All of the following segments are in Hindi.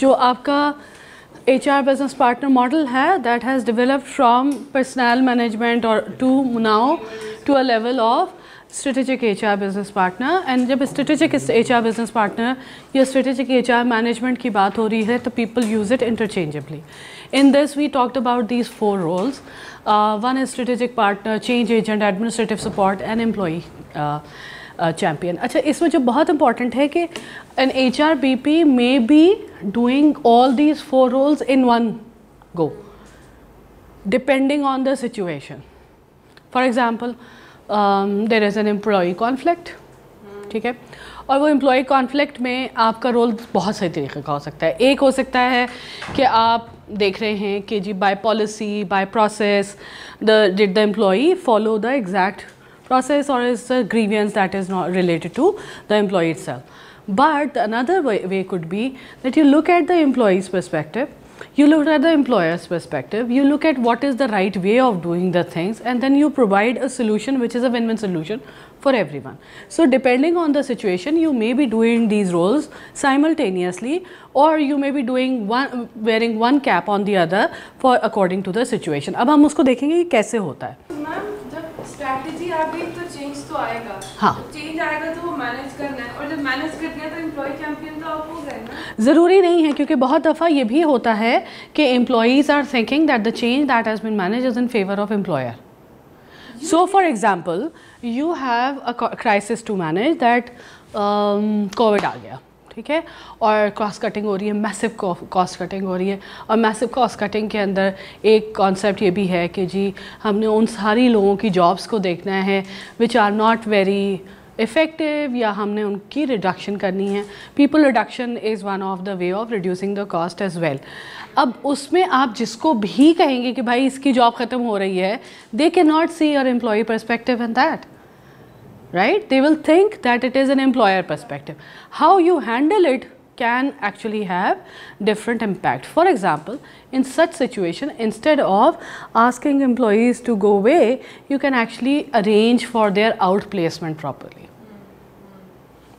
जो आपका H R business partner model है that has developed from personal management और टू मुनाओ to a level of strategic H R business partner and जब strategic H R business partner या स्ट्रेटेजिक एच आर मैनेजमेंट की बात हो रही है तो people use it interchangeably in this we talked about these four roles one is strategic partner change agent administrative support support, employee champion uh, अच्छा इसमें जो बहुत इंपॉर्टेंट है कि an H R B P may be doing all these four roles in one go depending on the situation for example there is an employ conflict ठीक है और वो एम्प्लॉय कॉन्फ्लिक्ट में आपका रोल बहुत सही तरीके का हो सकता है एक हो सकता है कि आप देख रहे हैं कि जी by policy by process the did the employee follow the exact process or is a grievance that is not related to the employee itself. But another way, way could be that you look at the employee's perspective you look at the employer's perspective, you look at what is the right way of doing the things and then you provide a solution which is a win-win solution for everyone. So depending on the situation, you may be doing these roles simultaneously or you may be doing one, wearing one cap on the other for according to the situation. ab hum usko dekhenge ki kaise hota hai strategy आ गई तो चेंज तो आएगा हाँ तो चेंज आएगा तो वो मैनेज करना है और जब मैनेज करना है तो एम्प्लॉय चैंपियन तो आप हो गए ज़रूरी नहीं है क्योंकि बहुत दफ़ा ये भी होता है कि employees are thinking that the change that has been manage is in favour of employer So, for example, you have a crisis to manage that um, COVID आ गया ठीक है और कॉस्ट कटिंग हो रही है मैसिव कॉस्ट कटिंग हो रही है और मैसिव कॉस्ट कटिंग के अंदर एक कॉन्सेप्ट ये भी है कि जी हमने उन सारी लोगों की जॉब्स को देखना है which are not very effective या हमने उनकी रिडक्शन करनी है people reduction is one of the way of reducing the cost as well अब उसमें आप जिसको भी कहेंगे कि भाई इसकी जॉब ख़त्म हो रही है दे के not see your employ perspective in that right they will think that it is an employer perspective how you handle it can actually have different impact for example in such situation instead of asking employees to go way you can actually arrange for their outplacement properly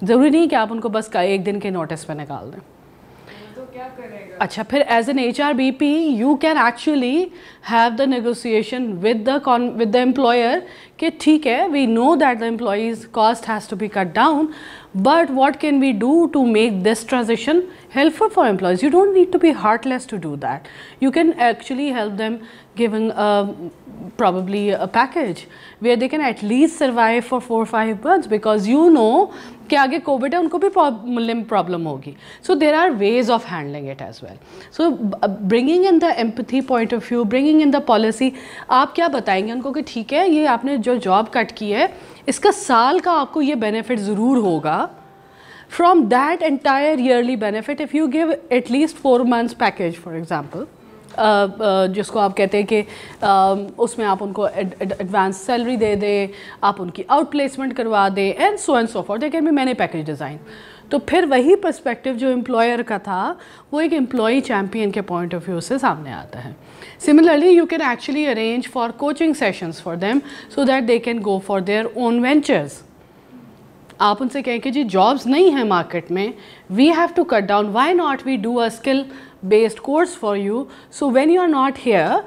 ज़रूरी नहीं कि आप उनको बस एक दिन के नोटिस पर निकाल दें तो अच्छा फिर as an H R B P you can actually have the negotiation with the with the employer कि ठीक है we know that the employees cost has to be cut down but what can we do to make this transaction helpful for employees you don't need to be heartless to do that you can actually help them giving probably package way they can can at least survive for four or five months because के आगे कोविड है उनको भी प्रॉब्लम प्रॉब्लम होगी so there are ways of handling it as well so bringing in the empathy point of view bringing in the policy आप क्या बताएंगे उनको कि ठीक है ये आपने जो जॉब कट की है इसका साल का आपको ये बेनिफिट ज़रूर होगा from that entire yearly benefit if you give at least four months package for example जिसको आप कहते हैं कि उसमें आप उनको एडवांस सैलरी दे दें आप उनकी आउट प्लेसमेंट करवा दें and so and so for they can be package design तो फिर वही पर्सपेक्टिव जो एम्प्लॉयर का था वो एक एम्प्लॉई चैम्पियन के पॉइंट ऑफ व्यू से सामने आता है similarly you can actually arrange for coaching sessions for them so that they can go for their own ventures आप उनसे कहें कि जी जॉब्स नहीं हैं मार्केट में we have to cut down why not we do a skill based course for you. So, when you are not here,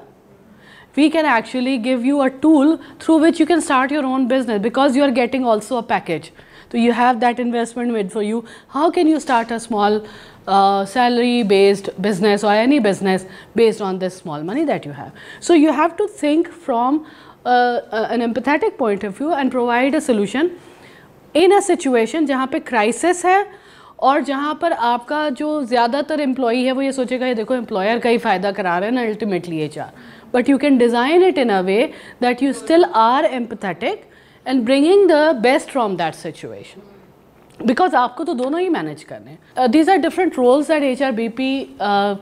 we can actually give you a tool through which you can start your own business because you are getting also a package. So, you have that investment made for you. How can you start a small uh, salary based business or any business based on this small money that you have? So, you have to think from uh, uh, an empathetic point of view and provide a solution in a situation where crisis is. और जहाँ पर आपका जो ज़्यादातर एम्प्लॉई है वो ये सोचेगा ये देखो एम्प्लॉयर का ही फ़ायदा करा रहे हैं ना ultimately H R but you can design it in a way that you still are empathetic and bringing the best from that situation because आपको तो दोनों ही मैनेज करने हैं these are different roles at H R B P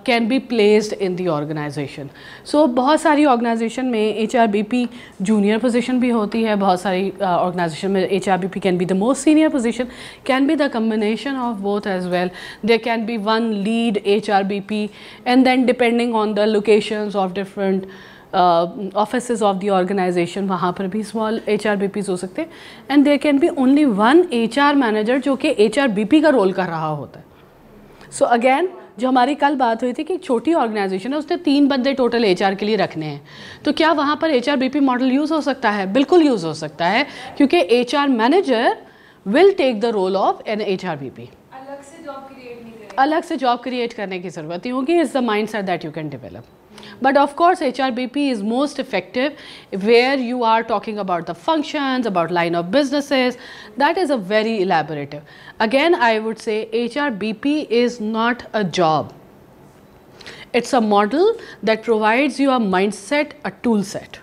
can be placed in the organisation so बहुत सारी ऑर्गेनाइजेशन में H R B P junior position भी होती है बहुत सारी ऑर्गेनाइजेशन uh, में H R B P can be the most senior position can be the combination of both as well there can be one lead H R B P and then depending on the locations of different offices of the organisation वहाँ पर भी स्मॉल एच आर हो सकते हैं and there can be only one H R manager जो कि एच आर बी पी का रोल कर रहा होता है सो so अगेन जो हमारी कल बात हुई थी कि छोटी ऑर्गेनाइजेशन है उसने तीन बंदे टोटल एच के लिए रखने हैं तो क्या वहाँ पर एच मॉडल यूज़ हो सकता है बिल्कुल यूज़ हो सकता है क्योंकि H manager will take the role of an H R अलग से जॉब क्रिएट करने की ज़रूरत ही होगी is the mindset that you can develop But of course, HRBP is most effective where you are talking about the functions, about line of businesses. That is a very elaborative. Again, I would say HRBP is not a job. It's a model that provides you a mindset, a tool set.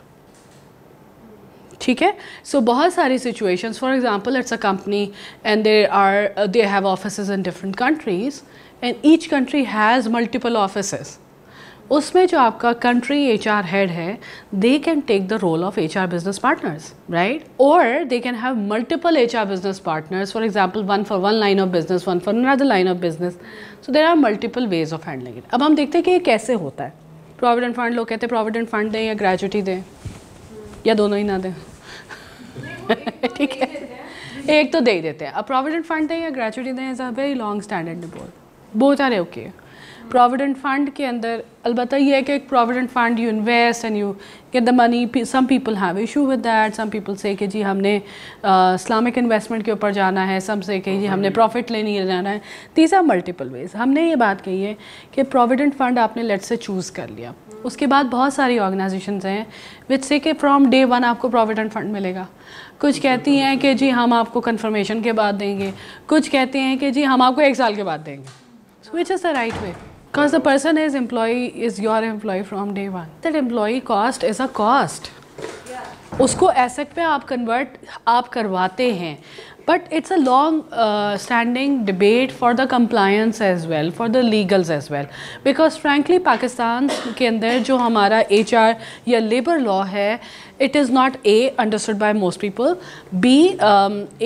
ठीक है सो बहुत सारी situations for example it's a company and they are they have offices in different countries, and each country has multiple offices. उसमें जो आपका कंट्री एच आर हेड है they can take the role of H R business partners right और they can have multiple H R business partners for example one for one line of business one for another line of business so there are multiple ways of handling it अब हम देखते हैं कि ये कैसे होता है प्रोविडेंट फंड लोग कहते हैं प्रोविडेंट फंड दें या ग्रेजुटी दें या दोनों ही ना दें ठीक है एक तो दे ही देते हैं अब प्रोविडेंट फंड दें या ग्रेजुटी दें is a very long standard बोल बहुत सारे ओके प्रोविडेंट फंड के अंदर अलबत्त ये है कि एक provident fund you invest and you get the money some people have issue with that some people say कि जी हमने इस्लामिक इन्वेस्टमेंट के ऊपर जाना है सम से कि जी हमने प्रॉफिट लेने के जाना है तीस आर मल्टीपल वेज हमने ये बात कही है कि प्रोविडेंट फंड आपने लेट से चूज़ कर लिया उसके बाद बहुत सारी ऑर्गेनाइजेशन हैं विच से कि फ्रॉम डे वन आपको प्रोविडेंट फंड मिलेगा कुछ कहती हैं कि जी हम आपको कन्फर्मेशन के बाद देंगे कुछ कहते हैं कि जी हम आपको एक साल के बाद देंगे so which is the right way Because the person is employee is your employee from day one. That employee cost is a cost. उसको एसेट पे आप कन्वर्ट आप करवाते हैं but it's a long standing debate for the compliance as well for the legals as well because frankly Pakistan के अंदर जो हमारा एच आर या लेबर लॉ है it is not a understood by most people be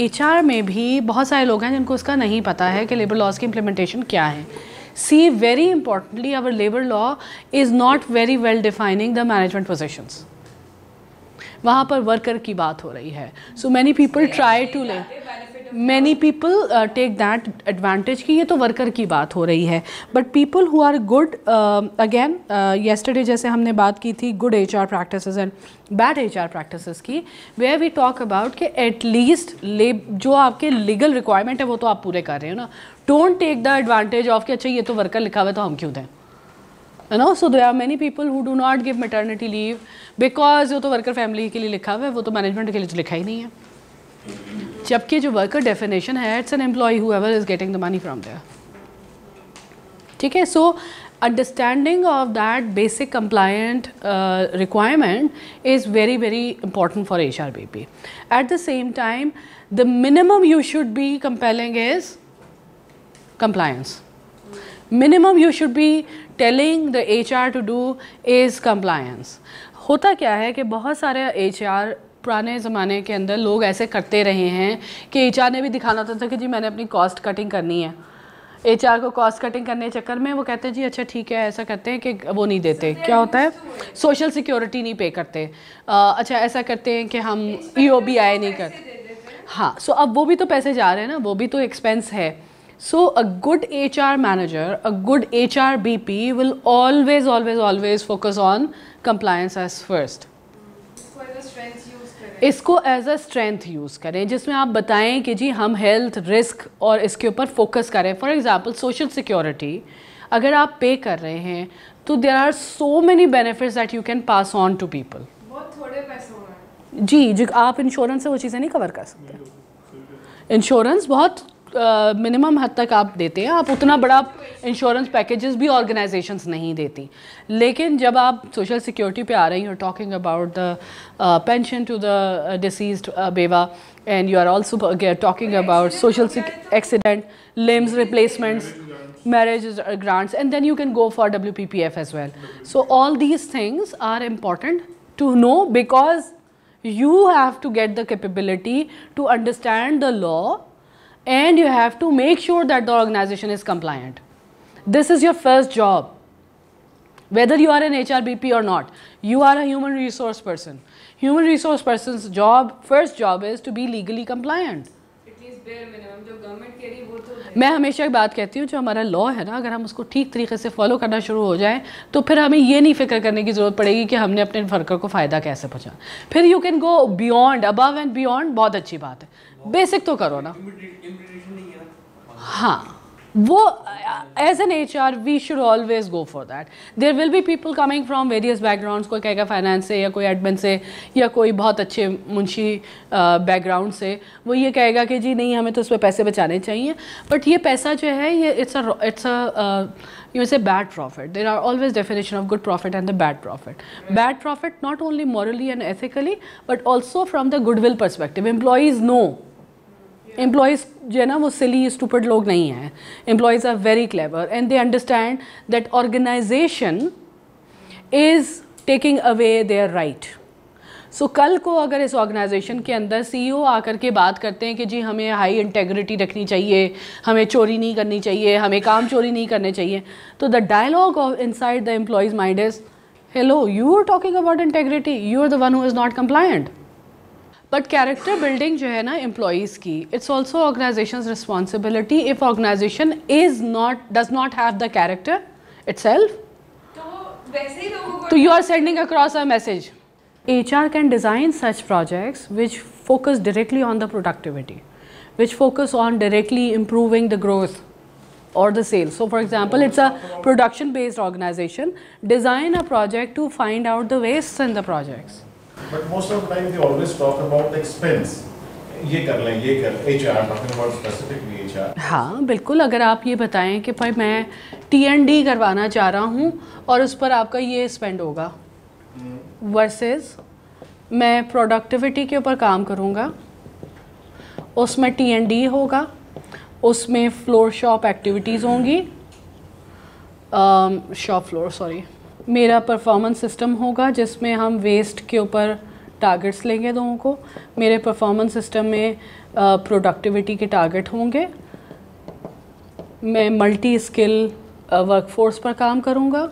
H R में भी बहुत सारे लोग हैं जिनको उसका नहीं पता है कि लेबर लॉज की इम्प्लीमेंटेशन क्या है C, very importantly, our labor law is not very well defining the management positions. वहाँ पर वर्कर की बात हो रही है so many people try to lay many people take that advantage की ये तो वर्कर की बात हो रही है but people who are good again yesterday जैसे हमने बात की थी good H R practice and bad H R practice की वे वी टॉक अबाउट कि एटलीस्ट ले जो आपके लीगल रिक्वायरमेंट है वो तो आप पूरे कर रहे हो ना don't take the advantage of कि अच्छा ये तो वर्कर लिखा हुआ है तो हम क्यों दें है ना so there are many people who do not give maternity leave because वो तो वर्कर फैमिली के लिए लिखा हुआ है वो तो मैनेजमेंट के लिए तो लिखा ही नहीं है जबकि जो वर्कर डेफिनेशन है it's an employee whoever is getting the money from there ठीक है so understanding of that basic compliant requirement is very very important for H R B P at the same time the minimum you should be compelling is compliance minimum you should be telling the H R to do is compliance होता क्या है कि बहुत सारे एच आर पुराने ज़माने के अंदर लोग ऐसे करते रहे हैं कि एच ने भी दिखाना होता तो था कि जी मैंने अपनी कॉस्ट कटिंग करनी है एच को कॉस्ट कटिंग करने के चक्कर में वो कहते हैं जी अच्छा ठीक है ऐसा करते हैं कि वो नहीं देते क्या होता है सोशल सिक्योरिटी नहीं पे करते आ, अच्छा ऐसा करते हैं कि हम ई ओ बी आए नहीं करते हाँ सो अब वो भी तो पैसे जा रहे हैं ना वो भी तो एक्सपेंस है so a good H R manager a good H R B P will always always always focus on compliance as first इसको एज अ स्ट्रेंथ यूज़ करें जिसमें आप बताएं कि जी हम हेल्थ रिस्क और इसके ऊपर फोकस करें फॉर एग्जांपल सोशल सिक्योरिटी अगर आप पे कर रहे हैं तो there are so many benefits that you can pass on to people जी जी आप इंश्योरेंस से वो चीज़ें नहीं कवर कर सकते इंश्योरेंस बहुत मिनिमम हद तक आप देते हैं आप उतना बड़ा इंश्योरेंस पैकेजेस भी ऑर्गेनाइजेशंस नहीं देती लेकिन जब आप सोशल सिक्योरिटी पे आ रही हैं talking about the pension to the deceased बेवा and you are also talking about social accident limbs replacements marriage grants and then you can go for W P P F as well so all these things are important to know because you have to get the capability to understand the law and you have to make sure that the organization is compliant. This is your first job. Whether you are an HRBP or not, you are a human resource person. Human resource person's job, first job is to be legally compliant. मैं हमेशा एक बात कहती हूँ जो हमारा लॉ है ना अगर हम उसको ठीक तरीके से फॉलो करना शुरू हो जाएं तो फिर हमें ये नहीं फिक्र करने की ज़रूरत पड़ेगी कि हमने अपने वर्कर को फ़ायदा कैसे पहुँचा फिर you can go beyond above and beyond बहुत अच्छी बात है बेसिक तो करो ना हाँ वो as an H R we should always go for that there will be people coming from various background कोई कहेगा फाइनेंस से या कोई एडमिन से या कोई बहुत अच्छे मुंशी बैकग्राउंड uh, से वो ये कहेगा कि जी नहीं हमें तो उस पर पैसे बचाने चाहिए बट ये पैसा जो है ये it's it's a you say bad profit there are always definition of good profit and the bad profit bad profit not only morally and ethically but also from the goodwill perspective employees know employees जो है ना वो सिली स्टूपड लोग नहीं हैं employees are very clever and they understand that organisation is taking away their right so कल को अगर इस ऑर्गेनाइजेशन के अंदर सीईओ e आकर के बात करते हैं कि जी हमें हाई इंटेग्रिटी रखनी चाहिए हमें चोरी नहीं करनी चाहिए हमें काम चोरी नहीं करने चाहिए तो the dialogue of inside the employees mind is hello you are talking about integrity you are the one who is not compliant But character building jo hai employees key, It's also organization's responsibility if organization is not does not have the character itself. So you are sending across a message. HR can design such projects which focus directly on the productivity, which focus on directly improving the growth or the sales. So for example, it's a production-based organization. Design a project to find out the wastes in the projects. But most of the time they always talk about the expense. ये कर लें ये कर एच आर अबाउट एच हाँ बिल्कुल अगर आप ये बताएं कि भाई मैं टी एन डी करवाना चाह रहा हूँ और उस पर आपका ये स्पेंड होगा वर्सेस मैं प्रोडक्टिविटी के ऊपर काम करूँगा उसमें टी एन डी होगा उसमें फ्लोर शॉप एक्टिविटीज़ होंगी शॉप फ्लोर सॉरी मेरा परफॉर्मेंस सिस्टम होगा जिसमें हम वेस्ट के ऊपर टारगेट्स लेंगे लोगों को मेरे परफॉर्मेंस सिस्टम में प्रोडक्टिविटी के टारगेट होंगे मैं मल्टी स्किल वर्कफोर्स पर काम करूँगा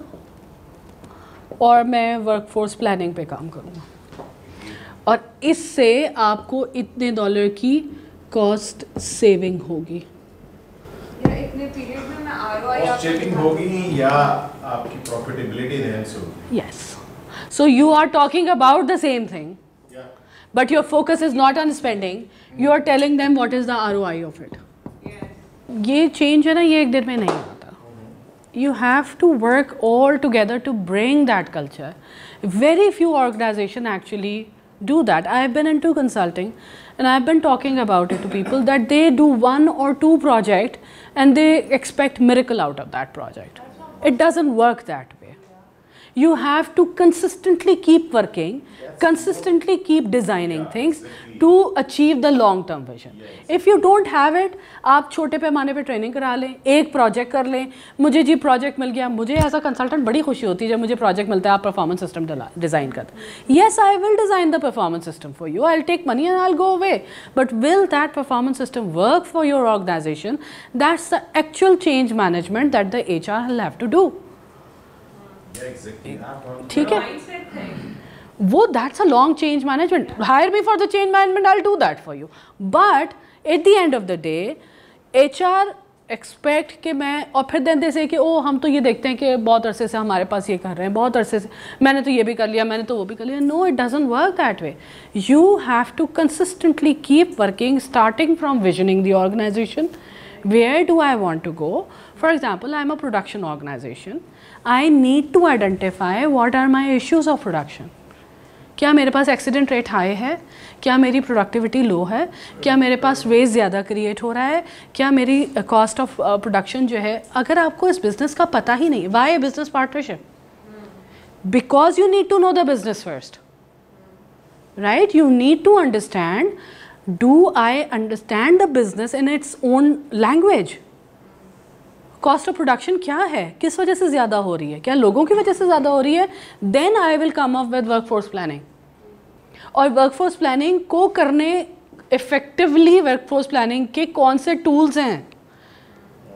और मैं वर्कफोर्स प्लानिंग पे काम करूँगा और इससे आपको इतने डॉलर की कॉस्ट सेविंग होगी so you are talking about the same thing but your focus is not on spending you are telling them what is the eye of it ये चेंज है ना ये एक दिन में नहीं आता you have to work all together to bring that culture very few organization actually that I have been been to consulting and I've been talking about it to people that they do one or two project and they expect miracle out of that project. It doesn't work that way. You have to consistently keep working, consistently keep designing things, to achieve the long term vision if you don't have it आप छोटे पैमाने पे ट्रेनिंग करा लें एक प्रोजेक्ट कर लें मुझे जी प्रोजेक्ट मिल गया मुझे एज अ कंसल्टेंट बड़ी खुशी होती है जब मुझे प्रोजेक्ट मिलता है आप परफॉर्मेंस सिस्टम डिज़ाइन कर yes I will design the performance system for you I take money and I go away but will that performance system work for your organization that's the actual change management that the H R have to do ठीक है वो that's a long change management hire me for the change management I do that for you but at the end of the day H R expect के मैं और फिर दें से कि ओ हम तो ये देखते हैं कि बहुत अरसे से हमारे पास ये कर रहे हैं बहुत अरसे से मैंने तो ये भी कर लिया मैंने तो वो भी कर लिया no it doesn't work that way you have to consistently keep working starting from visioning the organization where do I want to go for example I am a production organization I need to identify what are my issues of production क्या मेरे पास एक्सीडेंट रेट हाई है क्या मेरी प्रोडक्टिविटी लो है क्या मेरे पास वेस्ट ज़्यादा क्रिएट हो रहा है क्या मेरी कॉस्ट ऑफ प्रोडक्शन जो है अगर आपको इस बिज़नेस का पता ही नहीं why business partnership because you need to know the business first right you need to understand do I understand the business in its own language cost of production क्या है किस वजह से ज़्यादा हो रही है क्या लोगों की वजह से ज़्यादा हो रही है then I will come up with work force planning और वर्क फोर्स प्लानिंग को करने इफ़ेक्टिवली वर्क फोर्स प्लानिंग के कौन से टूल्स हैं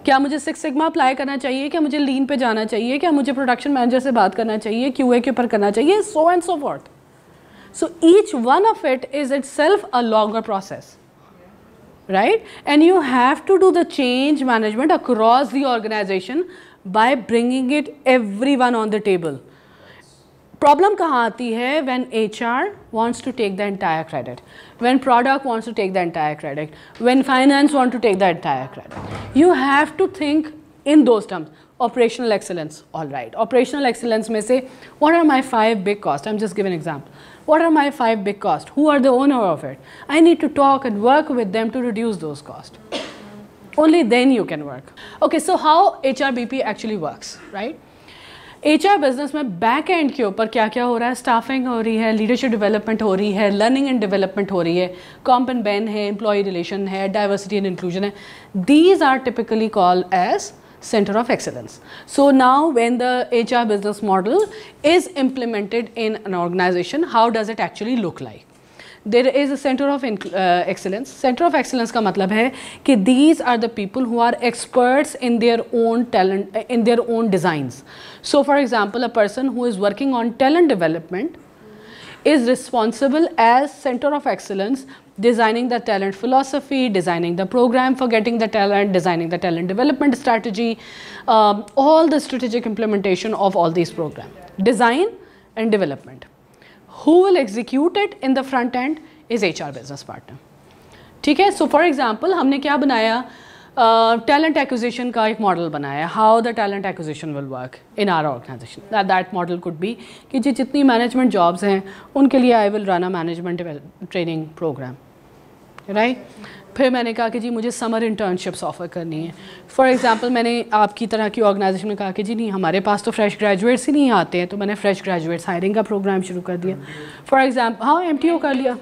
क्या मुझे सिक्स सिग्मा अप्लाई करना चाहिए क्या मुझे लीन पे जाना चाहिए क्या मुझे प्रोडक्शन मैनेजर से बात करना चाहिए क्यू के ऊपर करना चाहिए so and so what so each one of it is itself a longer process right? And you have to do the change management across the organization by bringing it everyone on the table. Problem kahan hai when HR wants to take the entire credit, when product wants to take the entire credit, when finance wants to take the entire credit. You have to think in those terms operational excellence all right operational excellence may say what are my five big costs i'm just giving an example what are my five big costs who are the owner of it i need to talk and work with them to reduce those costs only then you can work okay so how hrbp actually works right HR business, business में बैक एंड के ऊपर क्या क्या हो रहा है स्टाफिंग हो रही है लीडरशिप डेवलपमेंट हो रही है लर्निंग एंड डेवलपमेंट हो रही है कॉम्प एंड बैन है एम्प्लॉय रिलेशन है डाइवर्सिटी एंड इंक्लूजन है these are typically call as center of excellence. So now when the HR business model is implemented in an organization, how does it actually look like? There is a center of uh, excellence. Center of excellence ka matlab hai ki these are the people who are experts in their own talent, uh, in their own designs. So for example, a person who is working on talent development is responsible as center of excellence designing the talent philosophy, designing the program for getting the talent, designing the talent development strategy, um, all the strategic implementation of all these programs, design and development. Who will execute it in the front end is HR business partner. so for example, for example हमने made बनाया uh, talent acquisition का एक मॉडल बनाया how the talent acquisition will work in our organization that that could be कि जी जितनी मैनेजमेंट जॉब्स हैं उनके लिए आई विल रन राइट फिर मैंने कहा कि जी मुझे समर इंटर्नशिप्स ऑफ़र करनी है फॉर एग्जांपल मैंने आपकी तरह की ऑर्गेनाइजेशन में कहा कि जी नहीं हमारे पास तो फ्रेश ग्रेजुएट्स ही नहीं आते हैं तो मैंने फ्रेश ग्रेजुएट्स हायरिंग का प्रोग्राम शुरू कर दिया फॉर एग्जांपल हाँ एम कर लिया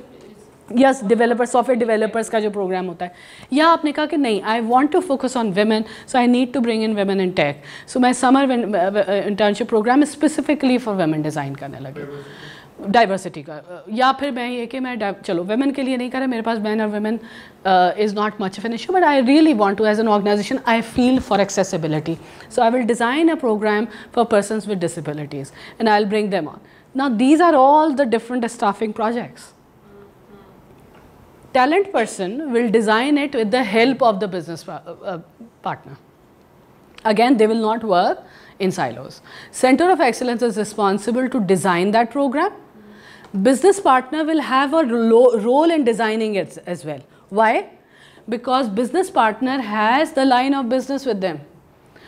यस डेवलपर्स सॉफ्टवेयर डेवलपर्स का जो प्रोग्राम होता है या आपने कहा कि नहीं I want to focus on women so I need to bring in women in tech so मैं summer internship program specifically for women design करने लगी डाइवर्सिटी का या फिर मैं ये कि मैं चलो वेमेन के लिए नहीं कर रहा मेरे पास मैन और women is not much of an issue but I really want to as an organization I feel for accessibility so I will design a program for person with disabilities and I will bring them on ना these are all the different staffing projects talent person will design it with the help of the business partner again they will not work in silos centre of excellence is responsible to design that program business partner will have a role in designing it as well. Why? Because business partner has the line of business with them.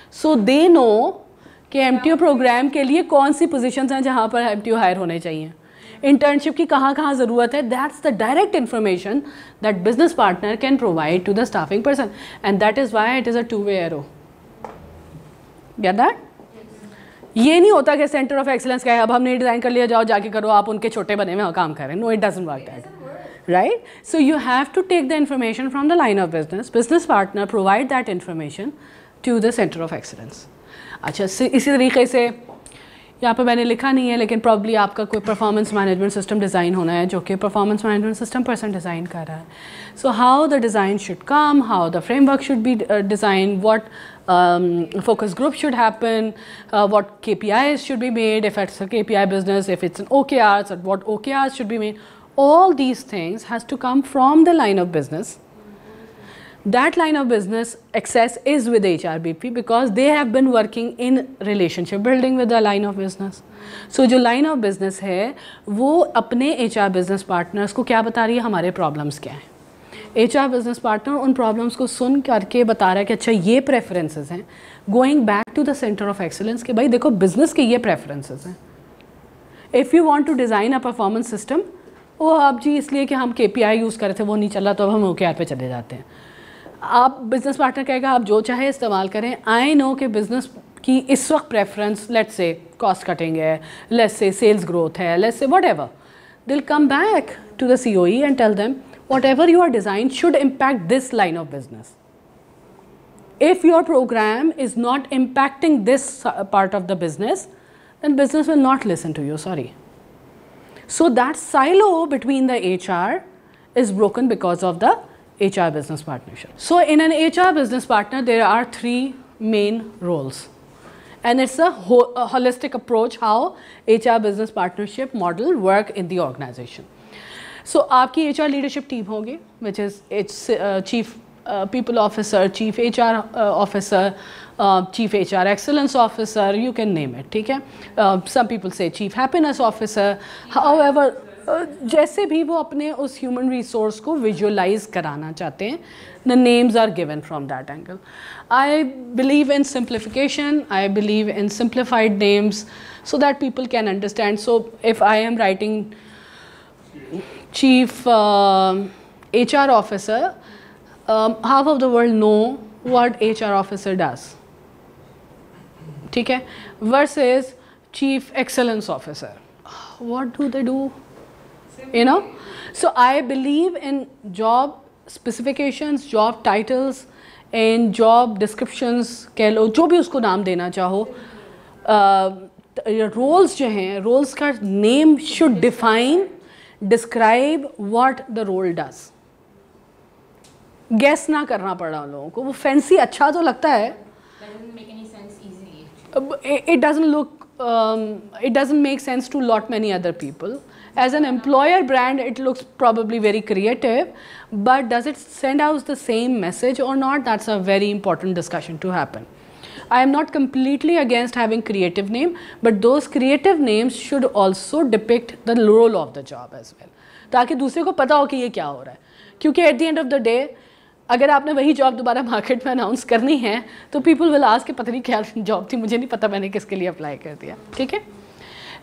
So they know कि MTO program के लिए कौन सी positions हैं जहाँ पर MTO hire होने चाहिए internship की कहाँ कहाँ ज़रूरत है that's the direct information that business partner can provide to the staffing person and that is why it is a two way arrow get that ये नहीं होता कि सेंटर ऑफ एक्सलेंस क्या है अब हमने डिजाइन कर लिया जाओ जाके करो आप उनके छोटे बने में और काम करें no it doesn't work that right so you have to take the information from the line of business business partner provide that information to the center of excellence अच्छा इसी तरीके से यहाँ पर मैंने लिखा नहीं है लेकिन प्रॉब्ली आपका कोई परफॉर्मेंस मैनेजमेंट सिस्टम डिज़ाइन होना है जो कि performance management system person design कर रहा है so how the design should come how the framework should be design what focus group should happen what K P I should be made if it's K P I business if it's an OKRs what OKRs should be made all these things has to come from the line of business that line of business access is with HRBP because they have been working in relationship building with the line of business. So जो line of business है वो अपने HR business partners को क्या बता रही है हमारे problems क्या हैं एच आर बिजनेस पार्टनर उन प्रॉब्लम्स को सुन करके बता रहा है कि अच्छा ये प्रेफरेंसेस हैं going back to the center of excellence कि भाई देखो बिजनेस के ये प्रेफरेंसेस हैं if you want to design a performance system वो आप जी इसलिए कि हम के यूज़ कर रहे थे वो नहीं चल रहा तो अब हम ओ पे चले जाते हैं आप बिज़नेस पार्टनर कहेगा आप जो चाहे इस्तेमाल करें आई नो कि बिज़नेस की इस वक्त preference let's say cost cutting है लेट्स से सेल्स ग्रोथ है let's say whatever will come back to the C O E and tell them whatever you are design should impact this line of business if your program is not impacting this part of the business, then business will not listen to you, sorry. So that silo between the HR is broken because of the HR business partnership. So in an HR business partner, there are three main roles. And it's a, holistic approach how HR business partnership model work in the organization. So your HR leadership team, hongi, which is its, uh, chief uh, people officer, chief HR uh, officer, chief HR excellence officer, you can name it, okay? Uh, some people say chief happiness officer. However, जैसे भी वो अपने उस ह्यूमन रिसोर्स को विजुअलाइज कराना चाहते हैं the names are given from that angle I believe in simplification I believe in simplified names so that people can understand so if I am writing chief H R officer half of the world no know H R officer does ठीक है versus chief excellence officer what do they do you know. So I believe in job specifications, job titles, and job descriptions keh lo jo bhi usko naam dena chaho uh, roles jo hain roles ka name should define describe what the role does guess ना करना पड़ा उन लोगों को वो फैंसी अच्छा तो लगता है it doesn't look it doesn't make sense to lot many other people As an employer brand, it looks probably very creative, but does it send out the same message or not? That's a very important discussion to happen. I am not completely against having creative name, but those creative names should also depict the role of the job as well. ताकि dusre ko pata ho ki ye kya ho raha hai kyunki at the end of the day अगर आपने वही जॉब दोबारा मार्केट में अनाउंस करनी है तो पीपल विल आज के पता नहीं क्या जॉब थी मुझे नहीं पता मैंने किसके लिए अप्लाई कर दिया ठीक है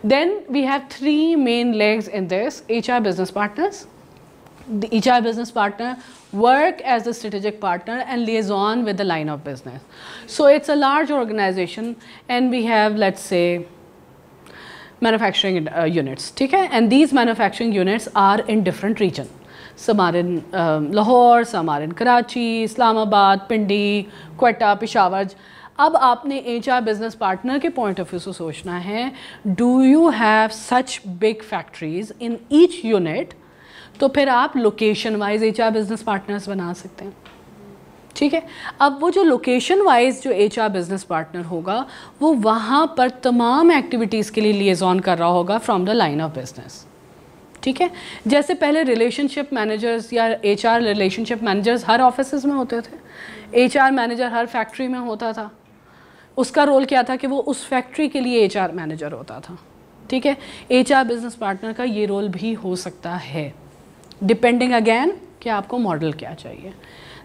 Then we have three main legs in this HR business partners. The HR business partner work as the strategic partner and liaison with the line of business. So it's a large organization and we have let's say manufacturing uh, units okay? and these manufacturing units are in different region. Some are in um, Lahore, some are in Karachi, Islamabad, Pindi, Quetta, Peshawar अब आपने एच बिज़नेस पार्टनर के पॉइंट ऑफ व्यू से सोचना है do you have such big factories in each unit तो फिर आप location wise H business partners बना सकते हैं ठीक है अब वो जो लोकेशन वाइज जो एच बिज़नेस पार्टनर होगा वो वहाँ पर तमाम एक्टिविटीज़ के लिए लिएजॉन कर रहा होगा from the line of business ठीक है जैसे पहले रिलेशनशिप मैनेजर्स या एच रिलेशनशिप मैनेजर्स हर ऑफिस में होते थे एच मैनेजर हर फैक्ट्री में होता था उसका रोल क्या था कि वो उस फैक्ट्री के लिए एचआर मैनेजर होता था ठीक है एचआर बिजनेस पार्टनर का ये रोल भी हो सकता है डिपेंडिंग अगैन कि आपको मॉडल क्या चाहिए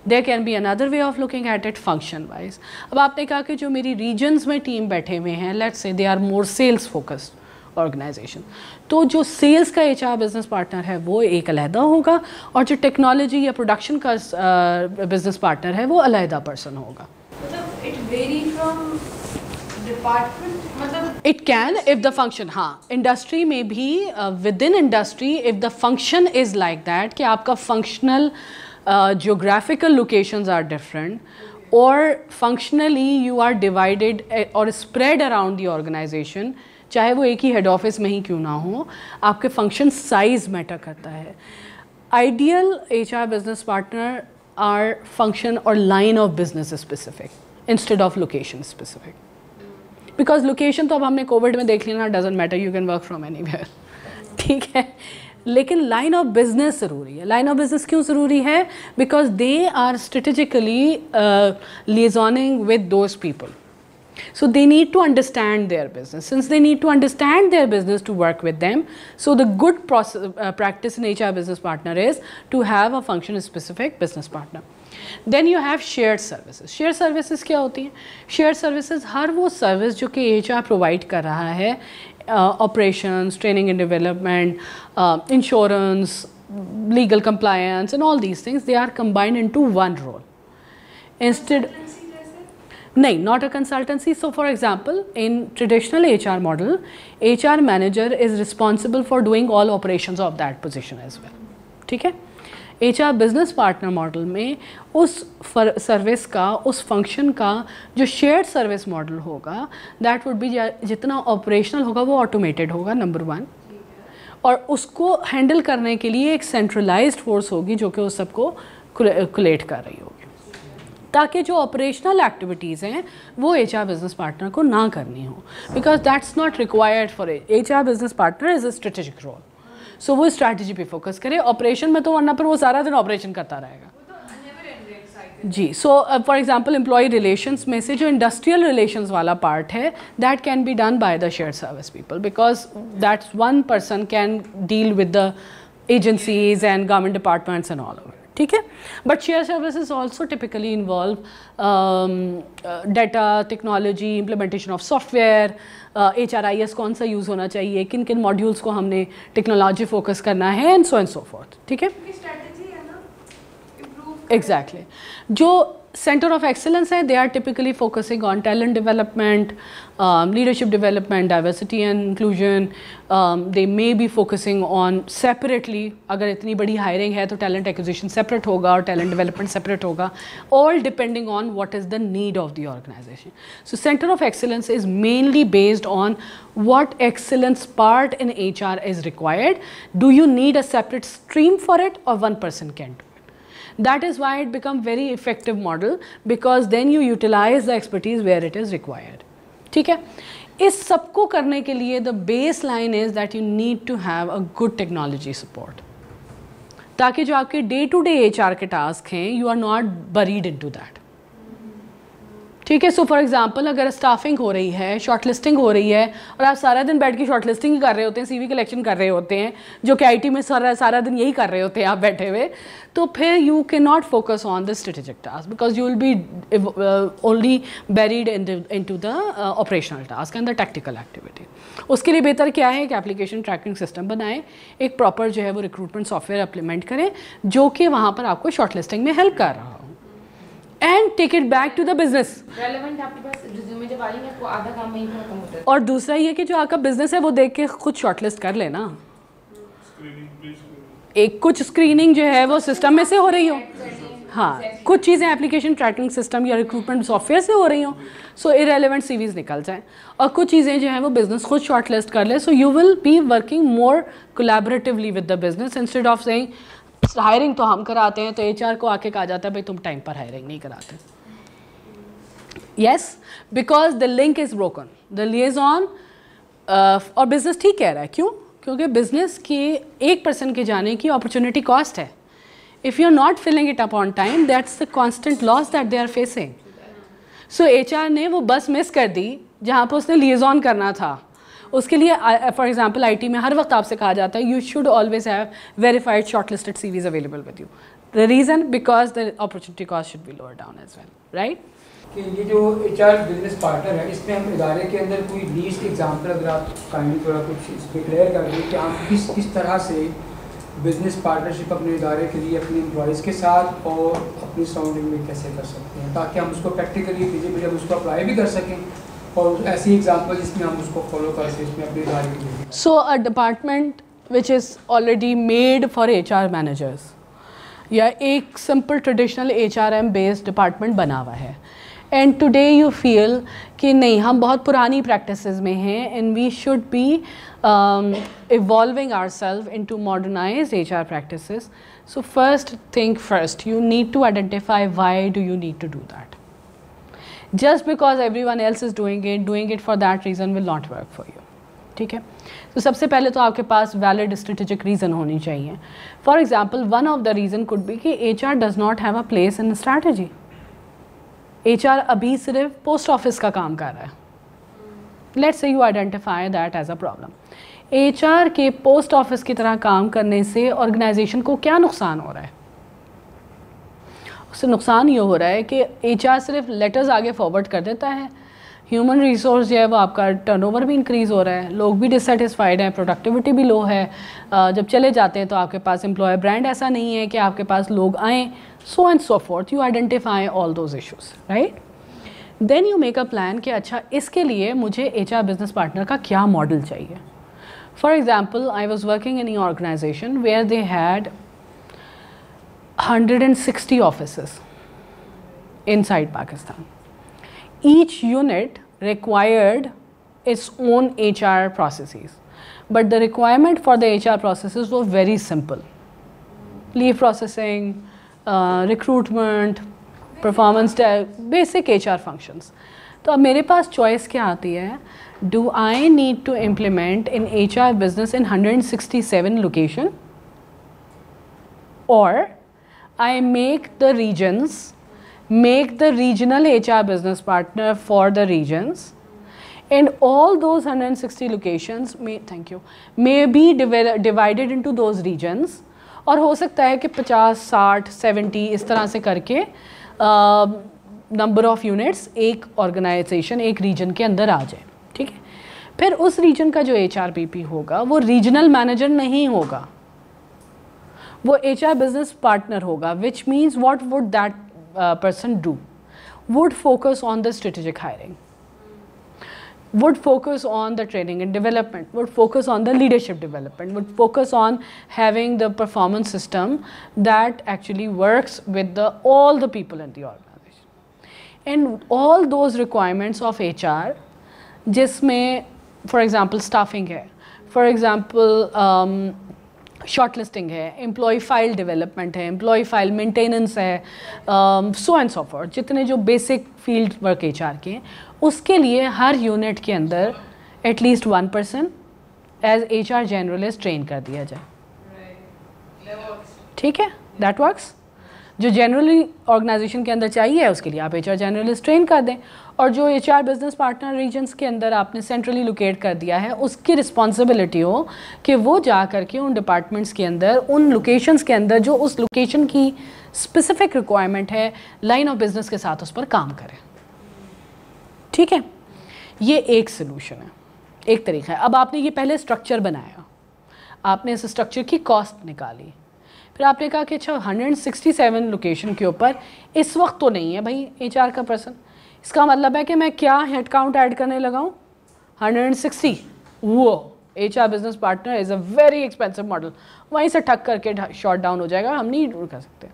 there can be another way of looking at it function wise अब आपने कहा कि जो मेरी रीजन्स में टीम बैठे हुए हैं let's say they are more sales focused organization तो जो सेल्स का एच बिज़नेस पार्टनर है वो एक अलहदा होगा और जो टेक्नोलॉजी या प्रोडक्शन का बिज़नेस uh, पार्टनर है वो अलहदा पर्सन होगा it can if the function हाँ इंडस्ट्री में भी within industry if the function is like that कि आपका functional geographical location are different और फंक्शनली यू आर डिवाइडेड और स्प्रेड अराउंड द ऑर्गेनाइजेशन चाहे वो एक ही हेड ऑफिस में ही क्यों ना हो आपके फंक्शन साइज मैटर करता है ideal H R business partner are function और line of business specific instead of location specific. because location, तो अब हमने कोविड में देख लिया doesn't matter you can work from anywhere ठीक है लेकिन लाइन ऑफ बिजनेस ज़रूरी है लाइन ऑफ बिजनेस क्यों ज़रूरी है because they are strategically liaisoning with those people So they need to understand their business. Since they need to understand their business to work with them, so the good uh, practice in HR business partner is to have a function specific business partner. Then you have share services share services क्या होती हैं शेयर सर्विसेज हर वो सर्विस जो कि एच आर प्रोवाइड कर रहा है operation training and development insurance legal compliance and all these things they are combined in to one role instead नहीं not a consultancy so for example in traditional H R model H R manager is responsible for doing all operation of that position as well ठीक है एच बिज़नेस पार्टनर मॉडल में उस सर्विस का उस फंक्शन का जो शेयर्ड सर्विस मॉडल होगा दैट वुड बी जितना ऑपरेशनल होगा वो ऑटोमेटेड होगा नंबर वन और उसको हैंडल करने के लिए एक सेंट्रलाइज्ड फोर्स होगी जो कि उस सबको कलेक्ट कर रही होगी ताकि जो ऑपरेशनल एक्टिविटीज़ हैं वो एच आर बिज़नेस पार्टनर को ना करनी हो because that's not required for H R business partner is a strategic role so वो स्ट्रैटेजी पे फोकस करे ऑपरेशन में तो वरना पर वो सारा दिन ऑपरेशन करता रहेगा तो जी so for example employee relations में से जो इंडस्ट्रियल रिलेशंस वाला पार्ट है that can be done by the share service people because that's one person can deal with the agencies and government departments and all over ठीक है but share is also typically involve data technology implementation of software H R I S कौन सा यूज़ होना चाहिए किन किन मॉड्यूल्स को हमने टेक्नोलॉजी फोकस करना है and so and so forth ठीक है एग्जैक्टली exactly. जो center of excellence hai, they are typically focusing on talent development, um, leadership development, diversity and inclusion. Um, they may be focusing on separately, agar itni badi hiring hai, talent acquisition separate hoga or talent development separate hoga, all depending on what is the need of the organization. So center of excellence is mainly based on what excellence part in HR is required. Do you need a separate stream for it or one person can do? that is why it become very effective model because then you utilize the expertise where it is required ठीक है इस सबको करने के लिए the baseline is that you need to have a good technology support ताकि जो आपके day to day HR के टास्क हैं you are not buried into that ठीक है सो फॉर एग्जांपल अगर स्टाफिंग हो रही है शॉर्टलिस्टिंग लिस्टिंग हो रही है और आप सारा दिन बैठ के शॉर्ट लिस्टिंग ही कर रहे होते हैं सीवी कलेक्शन कर रहे होते हैं जो कि आईटी में सारा सारा दिन यही कर रहे होते हैं आप बैठे हुए तो फिर you can not focus on the strategic task because you will be only buried in to the operational task and the tactical activity उसके लिए बेहतर क्या है कि एप्लीकेशन ट्रैकिंग सिस्टम बनाएं एक प्रॉपर जो है वो रिक्रूटमेंट सॉफ्टवेयर अप्लीमेंट करें जो कि वहाँ पर आपको शॉर्ट लिस्टिंग में हेल्प कर रहा हो and take it back to the business और दूसरा ये कि जो आपका बिजनेस है वो देख के खुद शॉर्टलिस्ट कर लेना एक कुछ स्क्रीनिंग जो है वो सिस्टम में से हो रही हो हाँ कुछ चीज़ें एप्लीकेशन ट्रैकिंग सिस्टम या रिक्रूटमेंट सॉफ्टवेयर से हो रही हों सो इरेलीवेंट सीवीज निकल जाएँ और कुछ चीज़ें जो हैं वो बिज़नेस खुद शॉर्ट लिस्ट कर ले so you will be working more collaboratively with the business instead of saying hiring तो हम कराते हैं तो एच को आके कहा जाता है भाई तुम टाइम पर हायरिंग नहीं कराते yes because the link is broken the on और बिज़नेस ठीक कह रहा है क्यों क्योंकि बिज़नेस की एक पर्सन के जाने की अपॉर्चुनिटी कॉस्ट है if you are not filling it up on time that's the constant loss that they are facing so H ने वो बस मिस कर दी जहाँ पर उसने लिएजॉन करना था उसके लिए फॉर एग्जाम्पल आई में हर वक्त आपसे कहा जाता है you should always have verified short listed CVs available with you the reason because the opportunity cost should be lower down as well right कि ये जो एच आर बिजनेस पार्टनर है इसमें हम इदारे के अंदर कोई लीस्ट एग्जाम्पल अगर आप काइंडली थोड़ा कुछ डिक्लेयर कर दें कि आप किस किस तरह से बिजनेस पार्टनरशिप अपने इदारे के लिए अपने एम्प्लॉयज़ के साथ और अपनी सराउंडिंग में कैसे कर सकते हैं ताकि हम उसको प्रैक्टिकली फिजिकली हम उसको अप्लाई भी कर सकें और ऐसी एग्जाम्पल जिसमें हम उसको फॉलो कर सकें इसमें अपनी गाड़ी so a department which is already made for H R managers या एक simple traditional H R M based department बना हुआ है एंड टुडे यू फील कि नहीं हम बहुत पुरानी प्रैक्टिस में हैं and we should be evolving our self into modernise H R practice so first think first you need to identify why do you need to do that just because everyone else is doing it doing it for that reason will not work for you ठीक है तो सबसे पहले तो आपके पास वैलिड स्ट्रेटेजिक रीज़न होनी चाहिए for example one of the reason could be कि H R does not have a place in strategy H R अभी सिर्फ पोस्ट ऑफिस का काम कर रहा है let's say you identify that as a problem H R के पोस्ट ऑफिस की तरह काम करने से ऑर्गेनाइजेशन को क्या नुकसान हो रहा है से नुकसान ये हो रहा है कि एच सिर्फ लेटर्स आगे फॉरवर्ड कर देता है ह्यूमन रिसोर्स जो है वो आपका टर्नओवर भी इंक्रीज़ हो रहा है लोग भी डिससेटिस्फाइड हैं प्रोडक्टिविटी भी लो है जब चले जाते हैं तो आपके पास एम्प्लॉय ब्रांड ऐसा नहीं है कि आपके पास लोग आएँ so and so forth you identify all those issues right then you make a plan कि अच्छा इसके लिए मुझे एच बिज़नेस पार्टनर का क्या मॉडल चाहिए for example I was working in a organisation where they had 160 offices inside Pakistan. Each unit required its own HR processes. But the requirement for the HR processes were very simple. Leave processing, uh, recruitment, performance, basic HR functions. So now, मेरे पास चॉइस क्या आती है do I need to implement in H 167 locations? or I make the regions, make the regional HR business partner for the regions, and all those 160 locations may thank you may be divided into those regions और हो सकता है कि 50, 60, 70 इस तरह से करके नंबर ऑफ़ यूनिट्स एक ऑर्गेनाइजेशन एक रीजन के अंदर आ जाए ठीक है फिर उस रीजन का जो एच होगा वो रीजनल मैनेजर नहीं होगा वो एच आर बिजनेस पार्टनर होगा which means what would that person do would focus on the strategic hiring would focus on the training and development would focus on the leadership development would focus on having the performance system that actually works with the all the people in the organisation and all those requirements of H R जिसमें फॉर एग्जाम्पल स्टाफिंग है फॉर एग्जाम्पल शॉर्ट लिस्टिंग है एम्प्लॉय फाइल डेवलपमेंट है एम्प्लॉय फाइल मेंटेनेंस है सो एंड सो फॉर जितने जो basic field work H R के उसके लिए हर यूनिट के अंदर at least one person as H R generalist train कर दिया जाए ठीक है दैट वर्क्स जो जनरली ऑर्गेनाइजेशन के अंदर चाहिए है उसके लिए आप एच आर जनरलिस्ट ट्रेन कर दें और जो H R business partner regions के अंदर आपने सेंट्रली लोकेट कर दिया है उसकी रिस्पॉन्सिबिलिटी हो कि वो जा करके उन डिपार्टमेंट्स के अंदर उन लोकेशंस के अंदर जो उस लोकेशन की स्पेसिफिक रिक्वायरमेंट है लाइन ऑफ बिजनेस के साथ उस पर काम करें ठीक है ये एक सोलूशन है एक तरीका है अब आपने ये पहले स्ट्रक्चर बनाया आपने इस स्ट्रक्चर की कॉस्ट निकाली फिर आपने कहा कि अच्छा 167 लोकेशन के ऊपर इस वक्त तो नहीं है भाई आर का पर्सन इसका मतलब है कि मैं क्या हेड काउंट ऐड करने लगाऊँ हूँ 160 वो H R business partner is a very expensive model वहीं से ठक करके शॉर्ट डाउन हो जाएगा हम नहीं कर सकते